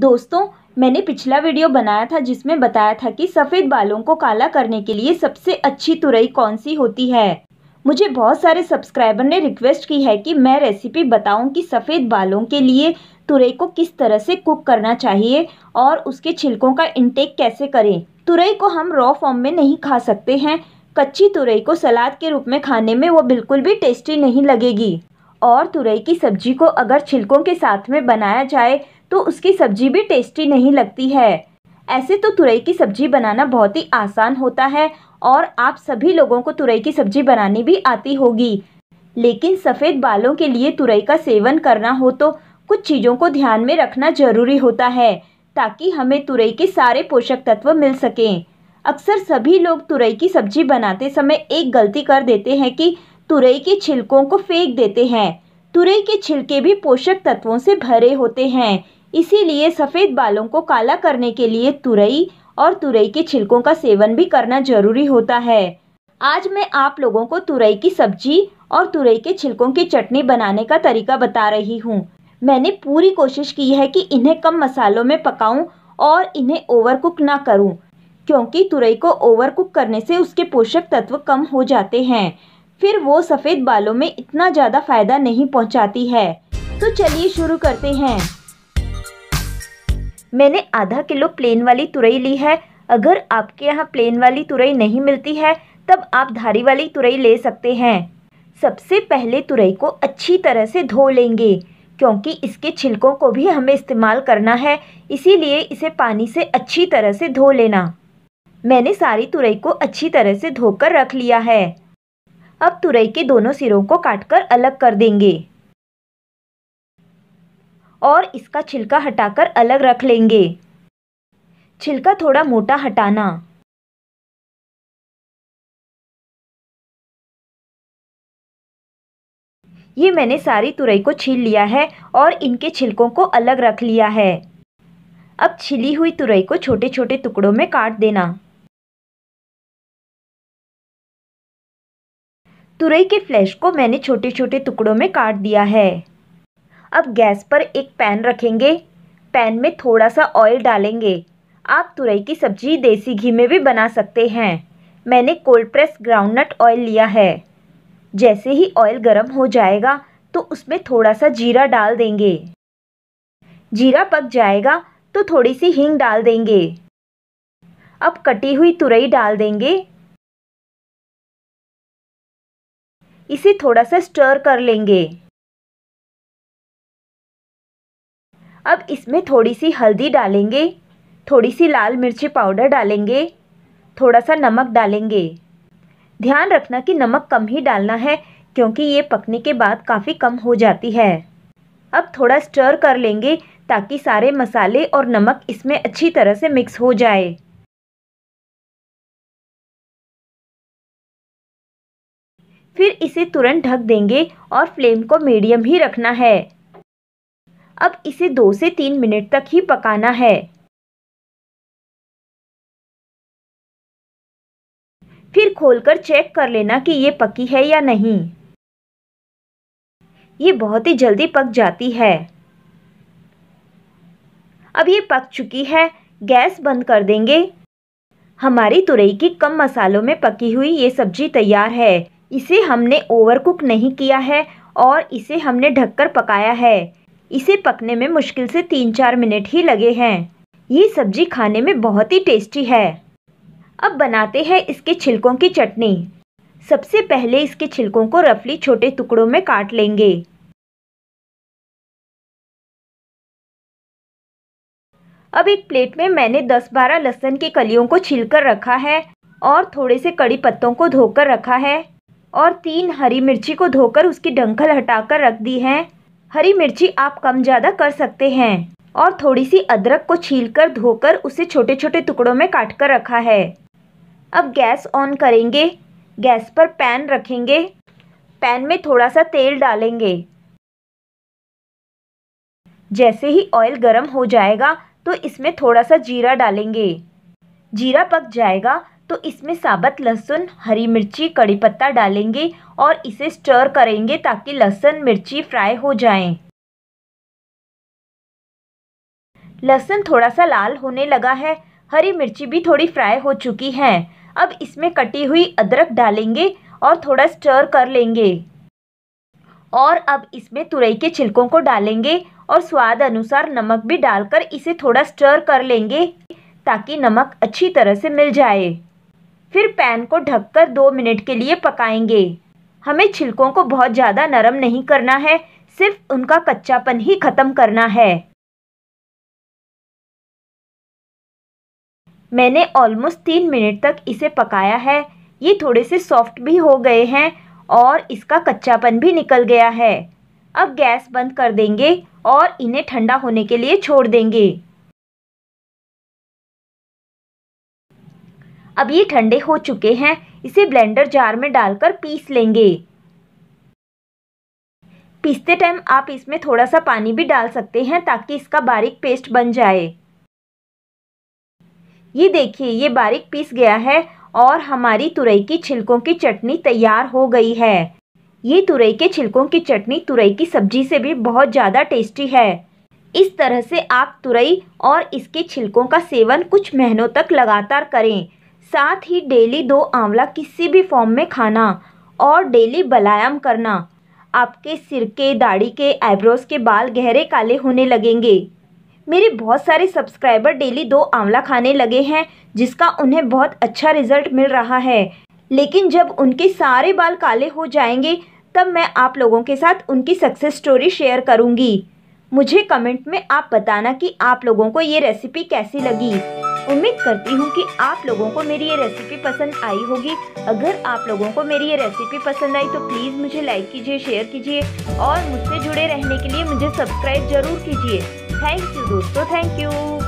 दोस्तों मैंने पिछला वीडियो बनाया था जिसमें बताया था कि सफ़ेद बालों को काला करने के लिए सबसे अच्छी तुरई कौन सी होती है मुझे बहुत सारे सब्सक्राइबर ने रिक्वेस्ट की है कि मैं रेसिपी बताऊं कि सफ़ेद बालों के लिए तुरई को किस तरह से कुक करना चाहिए और उसके छिलकों का इंटेक कैसे करें तुरई को हम रॉ फॉर्म में नहीं खा सकते हैं कच्ची तुरई को सलाद के रूप में खाने में वो बिल्कुल भी टेस्टी नहीं लगेगी और तुरई की सब्जी को अगर छिलकों के साथ में बनाया जाए तो उसकी सब्जी भी टेस्टी नहीं लगती है ऐसे तो तुरई की सब्जी बनाना बहुत ही आसान होता है और आप सभी लोगों को तुरई की सब्जी बनानी भी आती होगी लेकिन सफ़ेद बालों के लिए तुरई का सेवन करना हो तो कुछ चीज़ों को ध्यान में रखना जरूरी होता है ताकि हमें तुरई के सारे पोषक तत्व मिल सकें अक्सर सभी लोग तुरई की सब्जी बनाते समय एक गलती कर देते हैं कि तुरई के छिलकों को फेंक देते हैं तुरई के छिलके भी पोषक तत्वों से भरे होते हैं इसीलिए सफ़ेद बालों को काला करने के लिए तुरई और तुरई के छिलकों का सेवन भी करना जरूरी होता है आज मैं आप लोगों को तुरई की सब्जी और तुरई के छिलकों की चटनी बनाने का तरीका बता रही हूँ मैंने पूरी कोशिश की है कि इन्हें कम मसालों में पकाऊं और इन्हें ओवर कुक ना करूं क्योंकि तुरई को ओवर कुक करने से उसके पोषक तत्व कम हो जाते हैं फिर वो सफ़ेद बालों में इतना ज़्यादा फ़ायदा नहीं पहुंचाती है तो चलिए शुरू करते हैं मैंने आधा किलो प्लेन वाली तुरई ली है अगर आपके यहाँ प्लेन वाली तुरई नहीं मिलती है तब आप धारी वाली तुरई ले सकते हैं सबसे पहले तुरई को अच्छी तरह से धो लेंगे क्योंकि इसके छिलकों को भी हमें इस्तेमाल करना है इसीलिए इसे पानी से अच्छी तरह से धो लेना मैंने सारी तुरई को अच्छी तरह से धोकर रख लिया है अब तुरई के दोनों सिरों को काटकर अलग कर देंगे और इसका छिलका हटाकर अलग रख लेंगे छिलका थोड़ा मोटा हटाना ये मैंने सारी तुरई को छील लिया है और इनके छिलकों को अलग रख लिया है अब छिली हुई तुरई को छोटे छोटे टुकड़ों में काट देना तुरई के फ्लैश को मैंने छोटे छोटे टुकड़ों में काट दिया है अब गैस पर एक पैन रखेंगे पैन में थोड़ा सा ऑयल डालेंगे आप तुरई की सब्जी देसी घी में भी बना सकते हैं मैंने कोल्ड प्रेस ग्राउंडनट ऑयल लिया है जैसे ही ऑयल गर्म हो जाएगा तो उसमें थोड़ा सा जीरा डाल देंगे जीरा पक जाएगा तो थोड़ी सी हींग डाल देंगे अब कटी हुई तुरई डाल देंगे इसे थोड़ा सा स्टर कर लेंगे अब इसमें थोड़ी सी हल्दी डालेंगे थोड़ी सी लाल मिर्ची पाउडर डालेंगे थोड़ा सा नमक डालेंगे ध्यान रखना कि नमक कम ही डालना है क्योंकि ये पकने के बाद काफ़ी कम हो जाती है अब थोड़ा स्टर कर लेंगे ताकि सारे मसाले और नमक इसमें अच्छी तरह से मिक्स हो जाए फिर इसे तुरंत ढक देंगे और फ्लेम को मीडियम ही रखना है अब इसे दो से तीन मिनट तक ही पकाना है फिर खोलकर चेक कर लेना कि ये पकी है या नहीं ये बहुत ही जल्दी पक जाती है अब ये पक चुकी है गैस बंद कर देंगे हमारी तुरई की कम मसालों में पकी हुई ये सब्जी तैयार है इसे हमने ओवर कुक नहीं किया है और इसे हमने ढककर पकाया है इसे पकने में मुश्किल से तीन चार मिनट ही लगे हैं ये सब्जी खाने में बहुत ही टेस्टी है अब बनाते हैं इसके छिलकों की चटनी सबसे पहले इसके छिलकों को रफली छोटे टुकड़ों में काट लेंगे अब एक प्लेट में मैंने 10-12 लहसुन की कलियों को छिलकर रखा है और थोड़े से कड़ी पत्तों को धोकर रखा है और तीन हरी मिर्ची को धोकर उसकी डंखल हटाकर रख दी है हरी मिर्ची आप कम ज़्यादा कर सकते हैं और थोड़ी सी अदरक को छीलकर धोकर उसे छोटे छोटे टुकड़ों में काट कर रखा है अब गैस ऑन करेंगे गैस पर पैन रखेंगे पैन में थोड़ा सा तेल डालेंगे जैसे ही ऑयल गर्म हो जाएगा तो इसमें थोड़ा सा जीरा डालेंगे जीरा पक जाएगा तो इसमें साबत लहसुन हरी मिर्ची कड़ी पत्ता डालेंगे और इसे स्टर करेंगे ताकि लहसुन मिर्ची फ्राई हो जाएं। लहसुन थोड़ा सा लाल होने लगा है हरी मिर्ची भी थोड़ी फ्राई हो चुकी हैं अब इसमें कटी हुई अदरक डालेंगे और थोड़ा स्टर कर लेंगे और अब इसमें तुरई के छिलकों को डालेंगे और स्वाद अनुसार नमक भी डालकर इसे थोड़ा स्टर कर लेंगे ताकि नमक अच्छी तरह से मिल जाए फिर पैन को ढककर दो मिनट के लिए पकाएंगे हमें छिलकों को बहुत ज़्यादा नरम नहीं करना है सिर्फ उनका कच्चापन ही ख़त्म करना है मैंने ऑलमोस्ट तीन मिनट तक इसे पकाया है ये थोड़े से सॉफ्ट भी हो गए हैं और इसका कच्चापन भी निकल गया है अब गैस बंद कर देंगे और इन्हें ठंडा होने के लिए छोड़ देंगे अब ये ठंडे हो चुके हैं इसे ब्लेंडर जार में डालकर पीस लेंगे पीसते टाइम आप इसमें थोड़ा सा पानी भी डाल सकते हैं ताकि इसका बारीक पेस्ट बन जाए ये देखिए ये बारीक पीस गया है और हमारी तुरई की छिलकों की चटनी तैयार हो गई है ये तुरई के छिलकों की चटनी तुरई की सब्जी से भी बहुत ज़्यादा टेस्टी है इस तरह से आप तुरई और इसके छिलकों का सेवन कुछ महीनों तक लगातार करें साथ ही डेली दो आंवला किसी भी फॉर्म में खाना और डेली बलायाम करना आपके सिर के दाढ़ी के आईब्रोज के बाल गहरे काले होने लगेंगे मेरे बहुत सारे सब्सक्राइबर डेली दो आंवला खाने लगे हैं जिसका उन्हें बहुत अच्छा रिजल्ट मिल रहा है लेकिन जब उनके सारे बाल काले हो जाएंगे तब मैं आप लोगों के साथ उनकी सक्सेस स्टोरी शेयर करूंगी मुझे कमेंट में आप बताना कि आप लोगों को ये रेसिपी कैसी लगी उम्मीद करती हूँ कि आप लोगों को मेरी ये रेसिपी पसंद आई होगी अगर आप लोगों को मेरी ये रेसिपी पसंद आई तो प्लीज़ मुझे लाइक कीजिए शेयर कीजिए और मुझसे जुड़े रहने के लिए मुझे सब्सक्राइब जरूर कीजिए थैंक यू दोस्तों थैंक यू